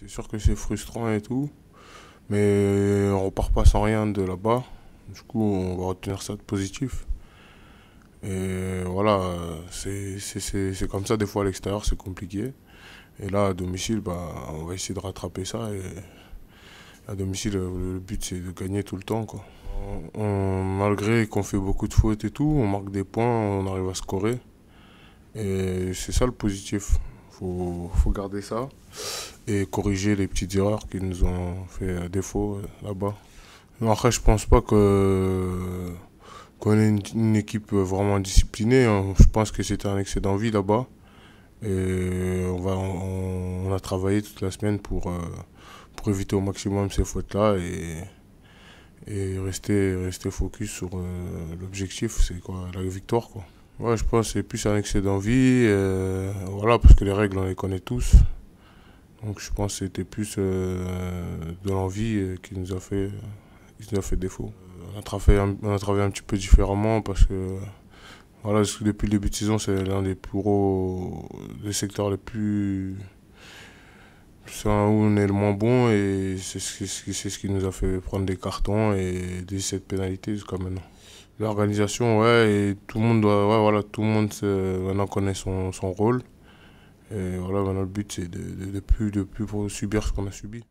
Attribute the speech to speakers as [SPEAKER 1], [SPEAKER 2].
[SPEAKER 1] C'est sûr que c'est frustrant et tout, mais on repart pas sans rien de là-bas. Du coup, on va retenir ça de positif. Et voilà, c'est comme ça des fois à l'extérieur, c'est compliqué. Et là, à domicile, bah, on va essayer de rattraper ça. à domicile, le but, c'est de gagner tout le temps. malgré qu'on fait beaucoup de fautes et tout, on marque des points, on arrive à scorer. Et c'est ça le positif faut, faut garder ça et corriger les petites erreurs qui nous ont fait défaut là-bas. Après, je pense pas que qu'on ait une, équipe vraiment disciplinée. Hein. Je pense que c'était un excès d'envie là-bas. on, a travaillé toute la semaine pour, euh, pour éviter au maximum ces fautes-là et, et rester, rester focus sur euh, l'objectif, c'est quoi la victoire. Quoi. Ouais, je pense que c'est plus un excès d'envie. Euh, voilà, parce que les règles, on les connaît tous. Donc je pense que c'était plus euh, de l'envie euh, qui nous a fait, fait défaut. On a, travaillé un, on un petit peu différemment parce que voilà, depuis le début de saison, c'est l'un des plus des secteurs les plus où on est le moins bon et c'est ce, ce, qui nous a fait prendre des cartons et 17 pénalités jusqu'à maintenant. L'organisation, ouais, et tout le monde doit, voilà, tout le monde euh, connaît son, son rôle. Et voilà, maintenant le but c'est de ne de, plus, de plus subir ce qu'on a subi.